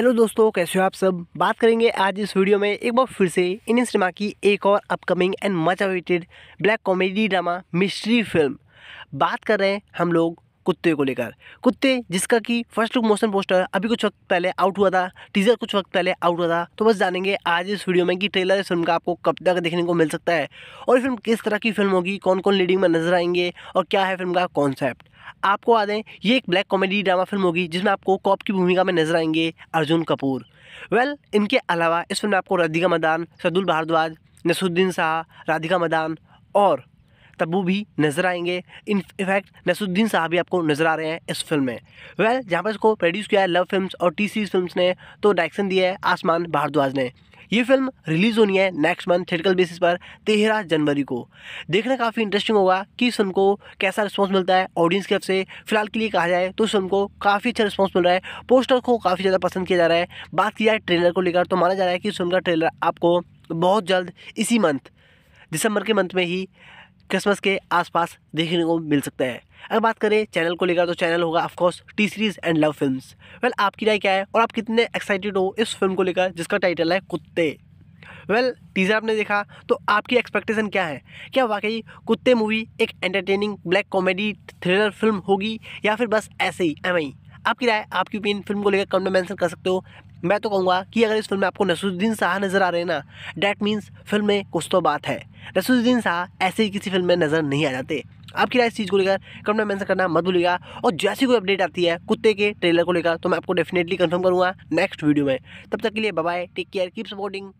hello दोस्तों कैसे हो आप सब बात करेंगे आज इस वीडियो में एक बार फिर से इंडियन सिनेमा की एक और upcoming and much awaited black comedy drama mystery film बात कर रहे हैं हम लोग कुत्ते को लेकर कुत्ते जिसका कि फर्स्ट लुक मोशन पोस्टर अभी कुछ वक्त पहले आउट हुआ था टीजर कुछ वक्त पहले आउट हुआ था तो बस जानेंगे आज इस वीडियो में कि ट्रेलर इस फिल्म का आपको कब तक देखने को मिल सकता है और फिल्म किस तरह की फिल्म होगी कौन कौन लीडिंग में नजर आएंगे और क्या है फिल्म का कॉन्सेप्ट आपको आ दें ये एक ब्लैक कॉमेडी ड्रामा फिल्म होगी जिसमें आपको कॉप की भूमिका में नजर आएंगे अर्जुन कपूर वेल well, इनके अलावा इस फिल्म में आपको राधिका मदान सदुल भारद्वाज नसरुद्दीन शाह राधिका मदान और तब्बू भी नज़र आएंगे इन इफैक्ट नसरुद्दीन शाह भी आपको नज़र आ रहे हैं इस फिल्म में वेल well, जहाँ पर इसको प्रोड्यूस किया है लव फिल्म्स और टी सीरीज फिल्म ने तो डायरेक्शन दिया है आसमान भारद्वाज ने ये फिल्म रिलीज़ होनी है नेक्स्ट मंथ थिएटिकल बेसिस पर तेरह जनवरी को देखना काफ़ी इंटरेस्टिंग होगा कि इस फिल्म को कैसा रिस्पॉन्स मिलता है ऑडियंस की तरफ से फिलहाल के लिए कहा जाए तो इस फिल्म को काफ़ी अच्छा रिस्पॉन्स मिल रहा है पोस्टर को काफ़ी ज़्यादा पसंद किया जा रहा है बात किया जाए ट्रेलर को लेकर तो माना जा रहा है कि इस फिल्म का ट्रेलर आपको बहुत जल्द इसी मंथ दिसंबर के मंथ में ही क्रिसमस के आसपास देखने को मिल सकता है अगर बात करें चैनल को लेकर तो चैनल होगा of course T series and Luv film well आपकी राय क्या है और आप कितने एक्साइटेड हो इस फिल्म को लेकर जिसका टाइटल है कुत्ते वेल well, टीज़र आपने देखा तो आपकी एक्सपेक्टेशन क्या है क्या वाकई कुत्ते मूवी एक entertaining black comedy thriller film होगी या फिर बस ऐसे ही एम आपकी राय आपकी ओपिनियन फिल्म को लेकर कमेंट में मैंसन कर सकते हो मैं तो कहूँगा कि अगर इस फिल्म में आपको नसरुद्दीन शाह नज़र आ रहे हैं ना डैट मीन्स फिल्म में कुछ तो बात है नसरुद्दीन शाह ऐसे ही किसी फिल्म में नज़र नहीं आ जाते आपकी राय इस चीज़ को लेकर कमेंट में मैंसन करना मत भूलिएगा और जैसी कोई अपडेट आती है कुत्ते के ट्रेलर को लेकर तो मैं आपको डेफिनेटली कन्फर्म करूँगा नेक्स्ट वीडियो में तब तक के लिए bye take care keep supporting